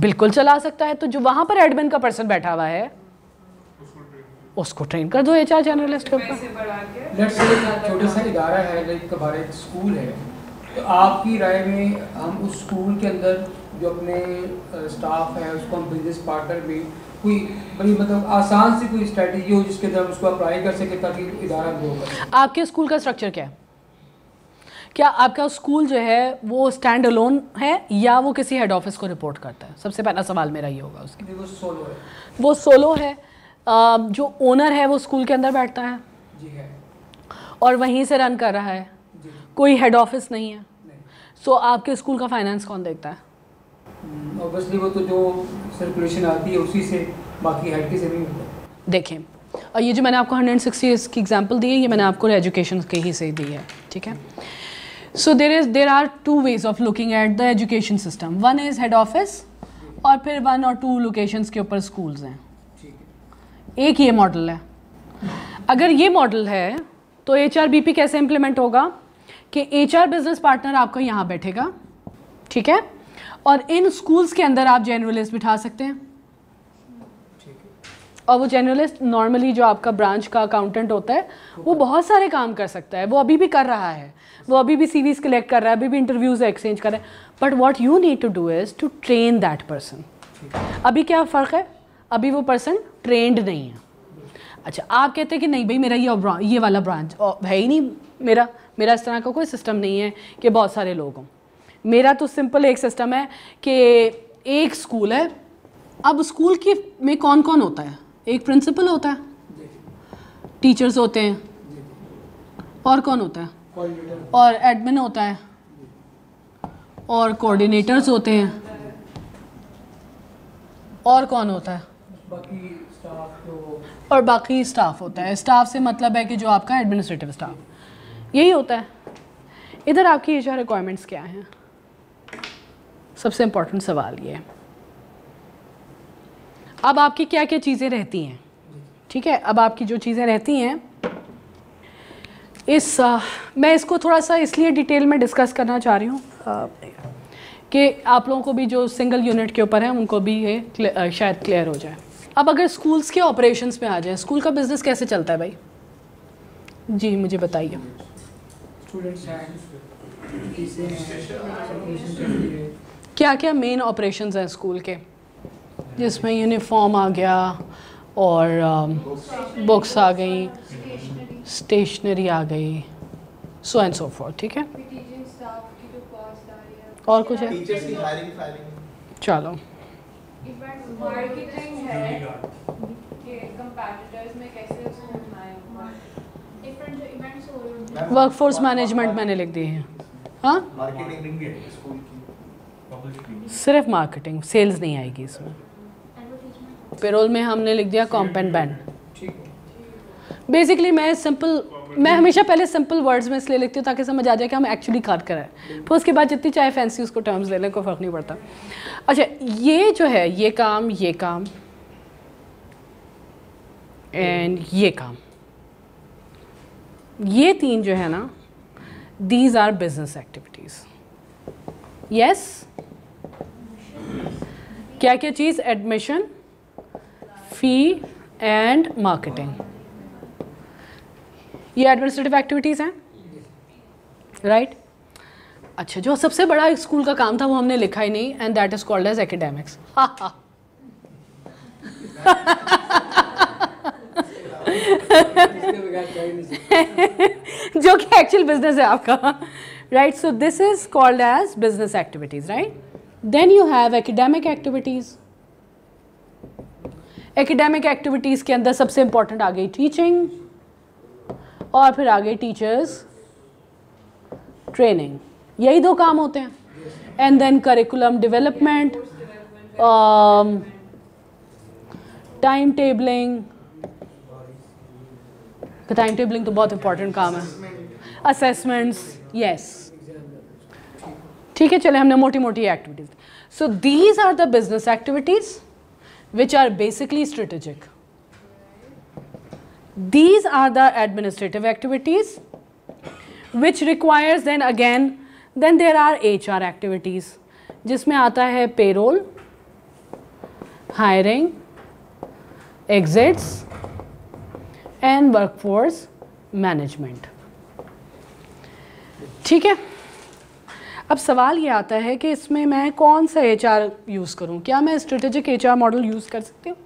बिल्कुल चला सकता है तो जो वहाँ पर एडमिन का पर्सन बैठा हुआ है उसको ट्रेन कर दो एच आर जर्नलिस्ट के ऊपर छोटा सा इदारा है लाइक स्कूल है तो आपकी राय में हम उस स्कूल के अंदर जो अपने स्टाफ है उसको हम बिजनेस पार्टनर में कोई बड़ी मतलब आसान सी कोई स्ट्रेटजी हो जिसके अंदर उसको अप्लाई कर सके ताकि इदारा ग्रो करे आपके स्कूल का स्ट्रक्चर क्या है क्या आपका स्कूल जो है वो स्टैंड अलोन है या वो किसी हेड ऑफिस को रिपोर्ट करता है सबसे पहला सवाल मेरा ये होगा उसके वो सोलो है वो सोलो है जो ओनर है वो स्कूल के अंदर बैठता है जी है और वहीं से रन कर रहा है कोई हेड ऑफिस नहीं है सो so, आपके स्कूल का फाइनेंस कौन देखता है ऑब्वियसली हम्म, वो तो जो सर्कुलेशन आती है उसी से बाकी हेड की सेविंग देखें और ये जो मैंने आपको हंड्रेड सिक्सटी की एग्जाम्पल दी है ये मैंने आपको एजुकेशन के ही से दी है ठीक है so there is there are two ways of looking at the education system one is head office और फिर वन और टू लोकेशंस के ऊपर स्कूल्स हैं एक ये मॉडल है अगर ये मॉडल है तो एच कैसे इम्प्लीमेंट होगा कि एच बिजनेस पार्टनर आपका यहाँ बैठेगा ठीक है और इन स्कूल्स के अंदर आप जर्नलिस्ट बिठा सकते हैं और वो जर्नलिस्ट नॉर्मली जो आपका ब्रांच का अकाउंटेंट होता है वो बहुत सारे काम कर सकता है वो अभी भी कर रहा है वो अभी भी सीवीज कलेक्ट कर रहा है अभी भी इंटरव्यूज़ एक्सचेंज कर रहा है but what you need to do is to train that person अभी क्या फ़र्क है अभी वो पर्सन ट्रेंड नहीं है अच्छा आप कहते हैं कि नहीं भाई मेरा ये ये वाला ब्रांच है ही नहीं मेरा मेरा इस तरह का कोई सिस्टम नहीं है कि बहुत सारे लोग हों मेरा तो सिंपल एक सिस्टम है कि एक स्कूल है अब स्कूल के में कौन कौन होता है एक प्रिंसिपल होता है टीचर्स होते हैं और कौन होता है और एडमिन होता है और कोऑर्डिनेटर्स होते हैं और कौन होता है बाकी स्टाफ तो और बाकी स्टाफ होता है स्टाफ से मतलब है कि जो आपका एडमिनिस्ट्रेटिव स्टाफ यही होता है इधर आपकी एच रिक्वायरमेंट्स क्या हैं सबसे इम्पोर्टेंट सवाल ये अब आपकी क्या क्या चीज़ें रहती हैं ठीक है अब आपकी जो चीज़ें रहती हैं इस आ, मैं इसको थोड़ा सा इसलिए डिटेल में डिस्कस करना चाह रही हूँ कि आप लोगों को भी जो सिंगल यूनिट के ऊपर है उनको भी ये शायद क्लियर हो जाए अब अगर स्कूल्स के ऑपरेशंस में आ जाए स्कूल का बिज़नेस कैसे चलता है भाई जी मुझे बताइए स्टूडेंट्स क्या क्या मेन ऑपरेशंस हैं स्कूल के जिसमें यूनिफॉर्म आ गया और बुक्स um, आ गई स्टेशनरी आ गई सो एंड सो फॉर ठीक है और कुछ है चलो मार्केटिंग है कि में कैसे उसको वर्कफोर्स मैनेजमेंट मैंने लिख दी है हाँ सिर्फ मार्केटिंग सेल्स नहीं आएगी इसमें पेरोल में हमने लिख दिया कॉम्पेन बैंड बेसिकली मैं सिंपल मैं हमेशा पहले सिंपल वर्ड्स में इसलिए लिखती हूँ ताकि समझ आ जाए कि हम एक्चुअली काट कर फिर उसके बाद जितनी चाहे फैंसी उसको टर्म्स ले लें कोई फ़र्क नहीं पड़ता अच्छा ये जो है ये काम ये काम एंड ये काम ये तीन जो है ना these are business activities yes क्या क्या चीज़ एडमिशन फी एंड मार्केटिंग ये एडमिनिस्ट्रेटिव एक्टिविटीज़ हैं राइट अच्छा जो सबसे बड़ा स्कूल का काम था वो हमने लिखा ही नहीं and that is called as academics जो कि एक्चुअल बिजनेस है आपका right so this is called as business activities right then you have academic activities academic activities के अंदर सबसे इंपॉर्टेंट आ गई टीचिंग और फिर आ गई टीचर्स ट्रेनिंग यही दो काम होते हैं and then curriculum development time tabling कि टाइम टेबलिंग तो बहुत इंपॉर्टेंट काम है असेसमेंट्स यस ठीक है चले हमने मोटी मोटी activities so these are the business activities which are basically strategic these are the administrative activities which requires then again then there are H R activities जिसमें आता है payroll hiring exits and workforce management ठीक है अब सवाल ये आता है कि इसमें मैं कौन सा एच आर यूज़ करूँ क्या मैं strategic H R model use कर सकती हूँ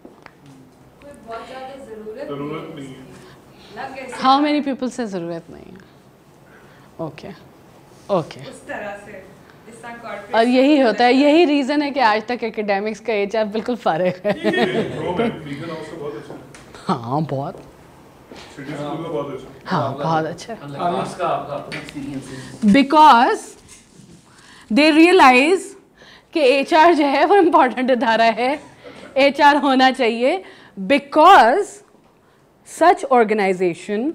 हाउ मेनी पीपल से ज़रूरत नहीं है ओके हाँ, ओके और यही होता है यही रीज़न है कि आज तक एकेडमिक्स का एच आर बिल्कुल फ़र्क अच्छा है हाँ बहुत हाँ, हाँ बहुत अच्छा बिकॉज दे रियलाइज के एच आर जो है वो इम्पोर्टेंट अदारा है एच आर होना चाहिए because such organisation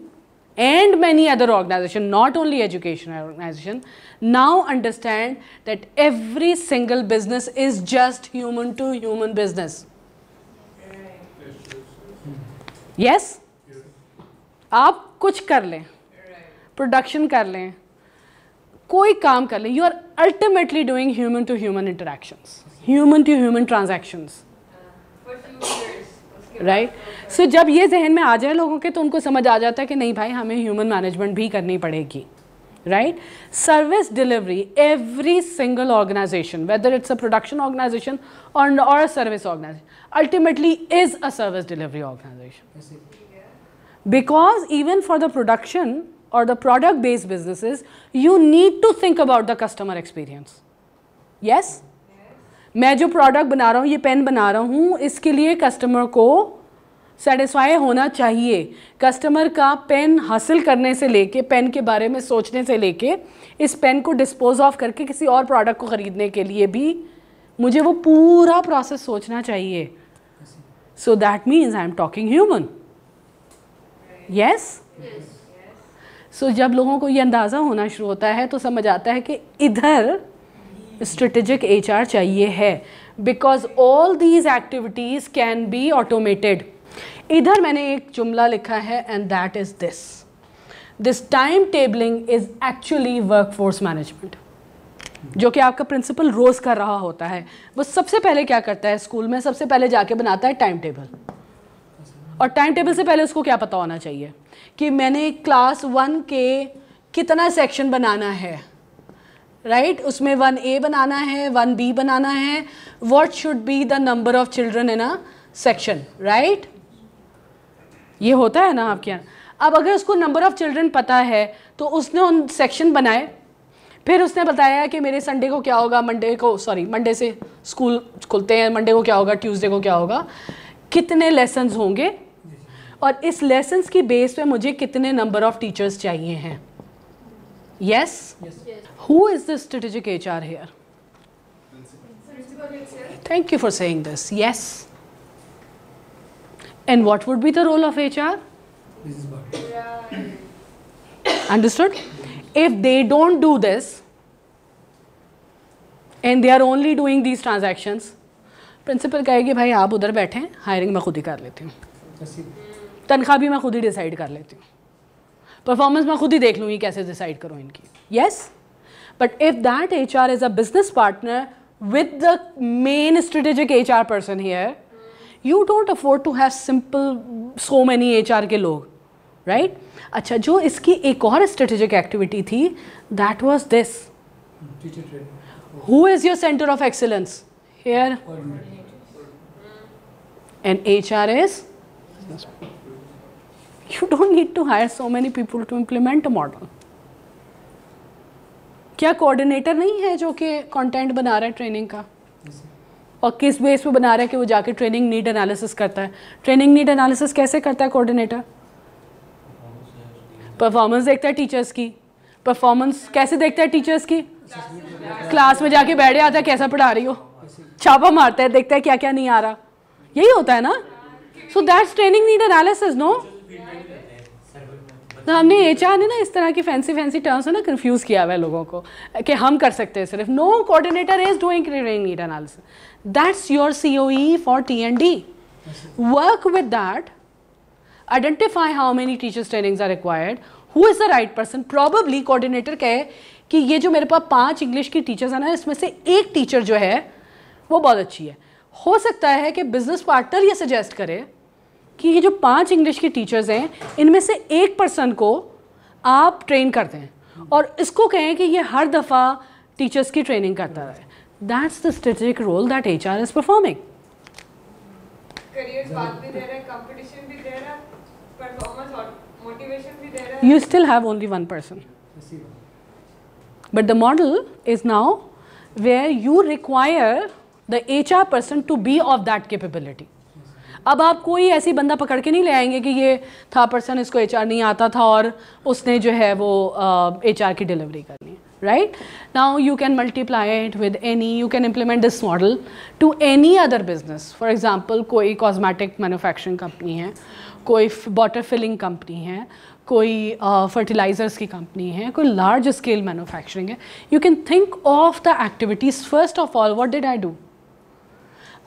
and many other organisation not only education organisation now understand that every single business is just human to human business yes आप कुछ कर लें प्रोडक्शन कर लें कोई काम कर लें you are ultimately doing human to human interaction human to human transaction right so जब ये जहन में आ जाए लोगों के तो उनको समझ आ जाता है कि नहीं भाई हमें ह्यूमन मैनेजमेंट भी करनी पड़ेगी right service delivery every single organisation whether it's a production organisation और service organisation ultimately is a service delivery organisation because even for the production or the product based businesses you need to think about the customer experience yes मैं जो प्रोडक्ट बना रहा हूँ ये पेन बना रहा हूँ इसके लिए कस्टमर को सेटिस्फाई होना चाहिए कस्टमर का पेन हासिल करने से लेके पेन के बारे में सोचने से लेके इस पेन को डिस्पोज ऑफ करके किसी और प्रोडक्ट को ख़रीदने के लिए भी मुझे वो पूरा प्रोसेस सोचना चाहिए so that means I am talking human yes so so, जब लोगों को ये अंदाज़ा होना शुरू होता है तो समझ आता है कि इधर स्ट्रेटेजिक एचआर चाहिए है because all these activities can be automated इधर मैंने एक जुमला लिखा है and that is this this time tabling is actually work force management जो कि आपका प्रिंसिपल रोज़ कर रहा होता है वो सबसे पहले क्या करता है स्कूल में सबसे पहले जाके बनाता है टाइम टेबल और टाइम टेबल से पहले उसको क्या पता होना चाहिए कि मैंने क्लास वन के कितना सेक्शन बनाना है राइट right? उसमें वन ए बनाना है वन बी बनाना है what should be the number of children in a section right ये होता है ना आपके यहाँ अब अगर उसको नंबर ऑफ़ चिल्ड्रन पता है तो उसने उन सेक्शन बनाए फिर उसने बताया कि मेरे संडे को क्या होगा मंडे को सॉरी मंडे से स्कूल खुलते हैं मंडे को क्या होगा ट्यूसडे को क्या होगा कितने लेसन होंगे और इस लेसन की बेस पे मुझे कितने नंबर ऑफ टीचर्स चाहिए हैं yes who is the strategic H R here thank you for saying this yes and what would be the role of H R understood if they don't do this and they are only doing these transaction principal कहेगी भाई आप उधर बैठे हायरिंग मैं खुद ही कर लेती हूँ तनख्वाह भी मैं खुद ही डिसाइड कर लेती हूँ परफॉर्मेंस मैं खुद ही देख लूँगी कैसे डिसाइड करूँ इनकी yes but if that H R is a business partner with the main strategic H R person here you don't afford to have simple so many H R के लोग राइट right? अच्छा जो इसकी एक और स्ट्रेटेजिक एक्टिविटी थी that was this who is your centre of excellence here and H R is you don't need to hire so many people to implement a model क्या कोऑर्डिनेटर नहीं है जो कि कंटेंट बना रहा है ट्रेनिंग का और किस बेस पे बना रहा है कि वो जाके ट्रेनिंग नीड एनालिसिस करता है ट्रेनिंग नीड एनालिसिस कैसे करता है कोऑर्डिनेटर परफॉर्मेंस देखता है टीचर्स की परफॉर्मेंस कैसे देखता है टीचर्स की क्लास में जाके बैठ जाता है कैसा पढ़ा रही हो छापा मारता है देखता है क्या क्या नहीं आ रहा यही होता है ना so that's training need analysis no तो हमने एच ने ना इस तरह के फैंसी फैंसी टर्म्स ना कन्फ्यूज़ किया हुआ है लोगों को कि हम कर सकते हैं सिर्फ no coordinator is doing need analysis that's your C O E for T and D work with that identify how many teachers trainings are required who is the right person probably coordinator कहे कि ये जो मेरे पास पाँच इंग्लिश की टीचर्स हैं ना इसमें से एक टीचर जो है वो बहुत अच्छी है हो सकता है कि बिजनेस पार्टनर ये सजेस्ट करे कि ये जो पांच इंग्लिश के टीचर्स हैं इनमें से एक पर्सन को आप ट्रेन करते हैं और इसको कहें कि ये हर दफ़ा टीचर्स की ट्रेनिंग करता रहे that's the strategic role that H R is performing you still have only one person but the model is now where you require the H R person to be of that capability अब आप कोई ऐसी बंदा पकड़ के नहीं ले आएंगे कि ये था पर्सन इसको एच नहीं आता था और उसने जो है वो एच uh, की डिलीवरी करनी है right now you can multiply it with any you can implement this model to any other business for example कोई कॉस्मेटिक मैनुफैक्चरिंग कंपनी है कोई बॉटर फिलिंग कंपनी है कोई फर्टिलाइजर्स uh, की कंपनी है कोई लार्ज स्केल मैनुफैक्चरिंग है you can think of the activities first of all what did I do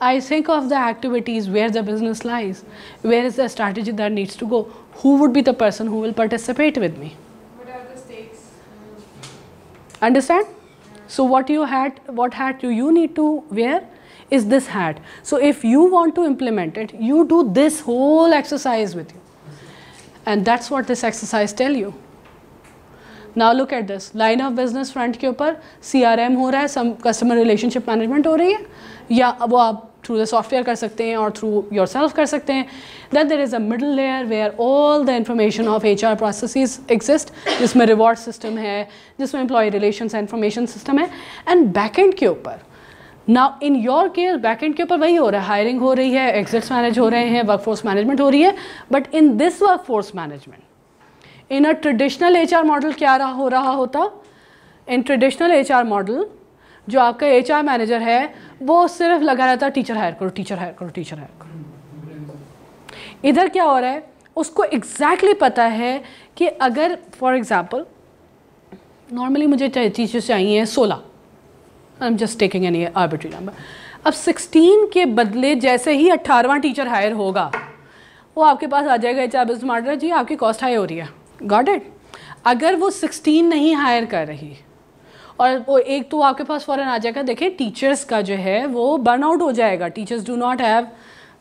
I think of the activities where the business lies, where is the strategy that needs to go, who would be the person who will participate with me. What are the stakes? Understand? So what you had, what hat you, you need to wear is this hat. So if you want to implement it, you do this whole exercise with you. And that's what this exercise tell you. ना look at this line of business front के ऊपर सी आर एम हो रहा है सम कस्टमर रिलेशनशिप मैनेजमेंट हो रही है या अब वो आप थ्रू द सॉफ्टवेयर कर सकते हैं और थ्रू योर सेल्फ कर सकते हैं then there is a middle layer where all the information of H R process exist जिसमें रिवॉर्ड सिस्टम है जिसमें एम्प्लॉय रिलेशन इन्फॉर्मेशन सिस्टम है एंड बैकेंड के ऊपर now in your care back end के ऊपर वही हो रहा है हायरिंग हो रही है एग्जिट्स मैनेज हो रहे हैं वर्क फोर्स मैनेजमेंट हो रही है but in this work force management in a traditional H model क्या रहा हो रहा होता इन ट्रेडिशनल एच मॉडल जो आपका एच मैनेजर है वो सिर्फ लगा रहता टीचर हायर करो टीचर हायर करो टीचर हायर करो इधर क्या हो रहा है उसको एग्जैक्टली exactly पता है कि अगर फॉर एग्ज़ाम्पल नॉर्मली मुझे टीचर्स चाहिए सोलह I am just taking an arbitrary number अब 16 के बदले जैसे ही 18वां टीचर हायर होगा वो आपके पास आ जाएगा एच आर बिजनेस जी आपकी कॉस्ट हाई हो रही है गॉट इट अगर वो सिक्सटीन नहीं हायर कर रही और वो एक तो आपके पास फ़ौरन आ जाएगा देखिए टीचर्स का जो है वो बर्न आउट हो जाएगा teachers do not have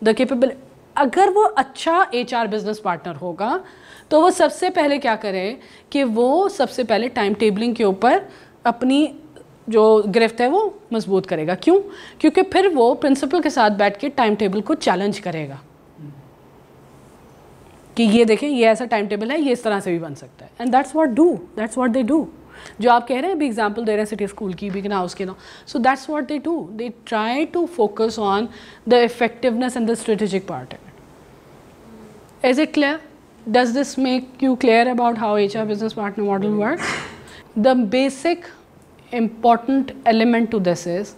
the capable अगर वो अच्छा एच आर बिज़नेस पार्टनर होगा तो वो सबसे पहले क्या करें कि वो सबसे पहले टाइम टेबलिंग के ऊपर अपनी जो गिरफ्त है वो मजबूत करेगा क्यों क्योंकि फिर वो प्रिंसिपल के साथ बैठ के टाइम टेबल को चैलेंज करेगा कि ये देखें ये ऐसा टाइम टेबल है ये इस तरह से भी बन सकता है and that's what do that's what they do जो आप कह रहे हैं अभी एग्जाम्पल दे रहे हैं सिटी स्कूल की भी हाउस के ना so that's what they do they try to focus on the effectiveness and the strategic part it is it clear does this make you clear about how H R business partner model work the basic important element to this is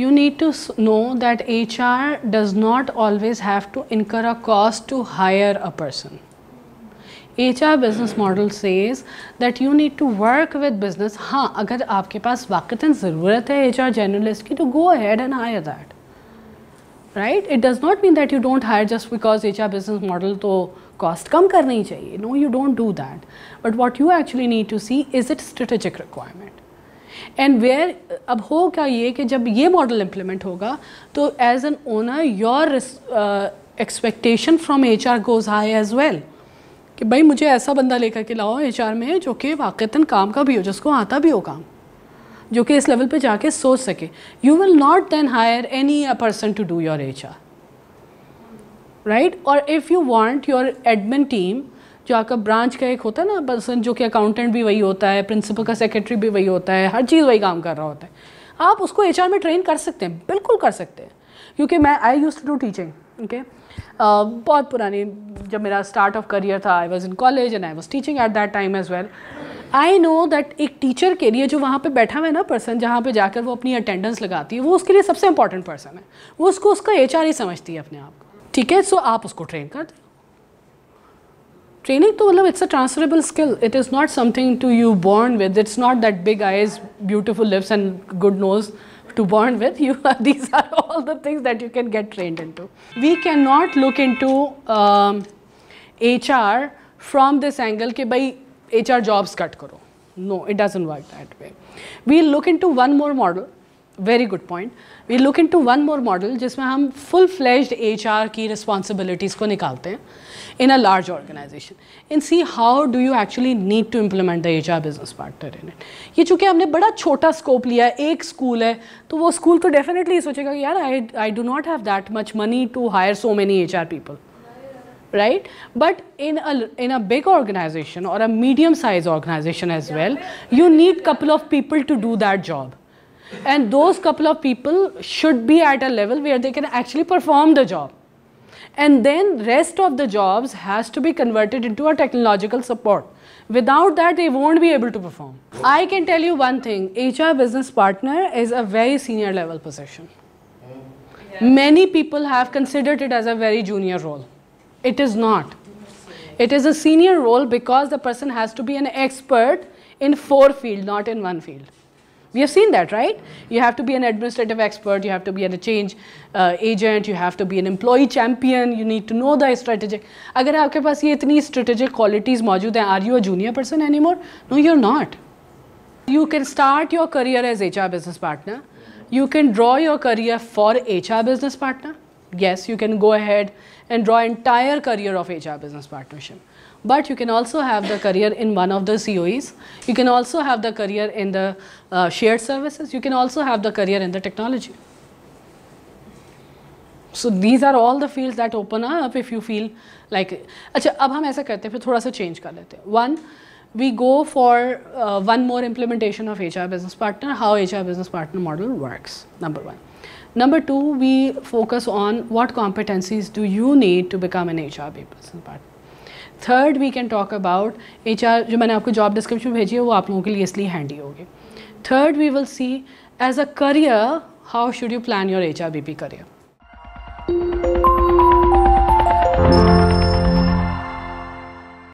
you need to know that HR does not always have to incur a cost to hire a person. HR business model says that you need to work with business. हाँ अगर आपके पास वाकता ज़रूरत है HR generalist की तो go ahead and hire that. Right? It does not mean that you don't hire just because HR business model तो cost कम करनी चाहिए. No, you don't do that. But what you actually need to see is it strategic requirement. And where अब हो क्या ये कि जब ये मॉडल इम्प्लीमेंट होगा तो as an owner your expectation from H R goes high as well कि भाई मुझे ऐसा बंदा लेकर के लाओ एच आर में जो कि वाक़ता काम का भी हो जिसको आता भी हो काम जो कि इस लेवल पे जाके सोच सके you will not then hire any a person to do your H R right और if you want your admin team जो आपका ब्रांच का एक होता है ना पर्सन जो कि अकाउंटेंट भी वही होता है प्रिंसिपल का सेक्रेटरी भी वही होता है हर चीज़ वही काम कर रहा होता है आप उसको एच में ट्रेन कर सकते हैं बिल्कुल कर सकते हैं क्योंकि मैं I use to do teaching okay बहुत पुरानी जब मेरा स्टार्ट ऑफ करियर था I was in college and I was teaching at that time as well I know that एक टीचर के लिए जो वहाँ पे बैठा हुआ है ना पर्सन जहाँ पे जाकर वो अपनी अटेंडेंस लगाती है वो उसके लिए सबसे इंपॉर्टेंट पर्सन है वो उसको उसका एच ही समझती है अपने आप को ठीक है सो आप उसको ट्रेन कर दें Training to matlab, it's a transferable skill. It is not something to you born with. It's not that big eyes, beautiful lips and good nose to born with. You these are all the things that you can get trained into. We cannot look into um, HR from this angle ke bhai HR jobs cut karo. No, it doesn't work that way. We look into one more model Very good point. We look into one more model, model जिसमें हम full-fledged HR की responsibilities को निकालते हैं in a large organization and see how do you actually need to implement the HR business partner in it. ये चूँकि हमने बड़ा छोटा स्कोप लिया है एक school है तो वो school तो definitely सोचेगा कि यार I I do not have that much money to hire so right but in a in a big organization or a medium sized organization as well you need couple of people to do that job and those couple of people should be at a level where they can actually perform the job and then rest of the jobs has to be converted into a technological support. Without that, they won't be able to perform. I can tell you one thing, HR business partner is a very senior level position. Many people have considered it as a very junior role. It is not. It is a senior role because the person has to be an expert in four fields, not in one field. We have seen that, right? You have to be an administrative expert, you have to be a change uh, agent, you have to be an employee champion, you need to know the strategic. अगर आपके पास ये इतनी strategic qualities मौजूद हैं, are you a junior person anymore? No, you're not. You can start your career as HR business partner. You can draw your career for HR business partner. Yes, you can go ahead and draw entire career of HR business partnership but you can also have the career in one of the COEs. You can also have the career in the uh, shared services. You can also have the career in the technology. So these are all the fields that open up if you feel like, okay, now we do this, then we change a little One, we go for uh, one more implementation of HR Business Partner, how HR Business Partner model works, number one. Number two, we focus on what competencies do you need to become an HR Business Partner. Third we can talk about H जो मैंने आपको जॉब डिस्क्रिप्शन भेजी है वो आप लोगों के लिए इसलिए हैंडी होगी third we will see as a career how should you plan your H R B P career